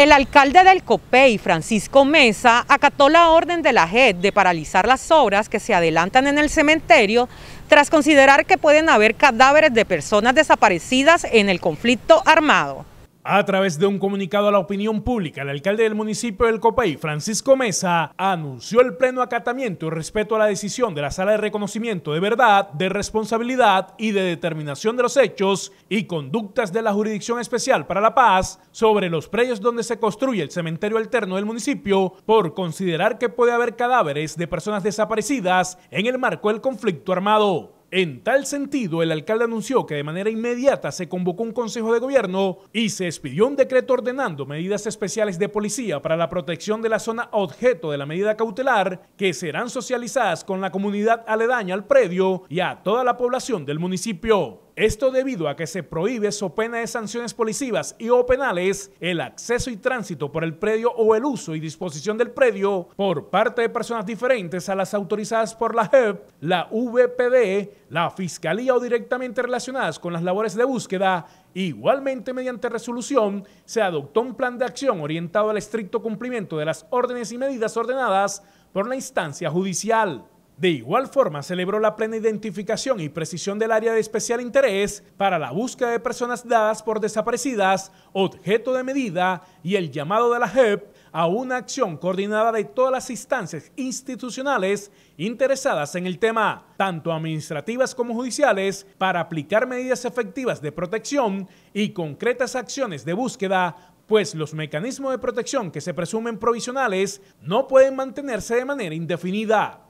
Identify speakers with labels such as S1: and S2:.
S1: El alcalde del COPEI, Francisco Mesa, acató la orden de la JED de paralizar las obras que se adelantan en el cementerio tras considerar que pueden haber cadáveres de personas desaparecidas en el conflicto armado.
S2: A través de un comunicado a la opinión pública, el alcalde del municipio del Copay, Francisco Mesa, anunció el pleno acatamiento y respeto a la decisión de la Sala de Reconocimiento de Verdad, de Responsabilidad y de Determinación de los Hechos y Conductas de la Jurisdicción Especial para la Paz sobre los predios donde se construye el cementerio alterno del municipio por considerar que puede haber cadáveres de personas desaparecidas en el marco del conflicto armado. En tal sentido, el alcalde anunció que de manera inmediata se convocó un consejo de gobierno y se expidió un decreto ordenando medidas especiales de policía para la protección de la zona objeto de la medida cautelar que serán socializadas con la comunidad aledaña al predio y a toda la población del municipio. Esto debido a que se prohíbe so pena de sanciones policivas y o penales el acceso y tránsito por el predio o el uso y disposición del predio por parte de personas diferentes a las autorizadas por la JEP, la VPD, la Fiscalía o directamente relacionadas con las labores de búsqueda Igualmente, mediante resolución, se adoptó un plan de acción orientado al estricto cumplimiento de las órdenes y medidas ordenadas por la instancia judicial. De igual forma, celebró la plena identificación y precisión del área de especial interés para la búsqueda de personas dadas por desaparecidas, objeto de medida y el llamado de la JEP a una acción coordinada de todas las instancias institucionales interesadas en el tema, tanto administrativas como judiciales, para aplicar medidas efectivas de protección y concretas acciones de búsqueda pues los mecanismos de protección que se presumen provisionales no pueden mantenerse de manera indefinida.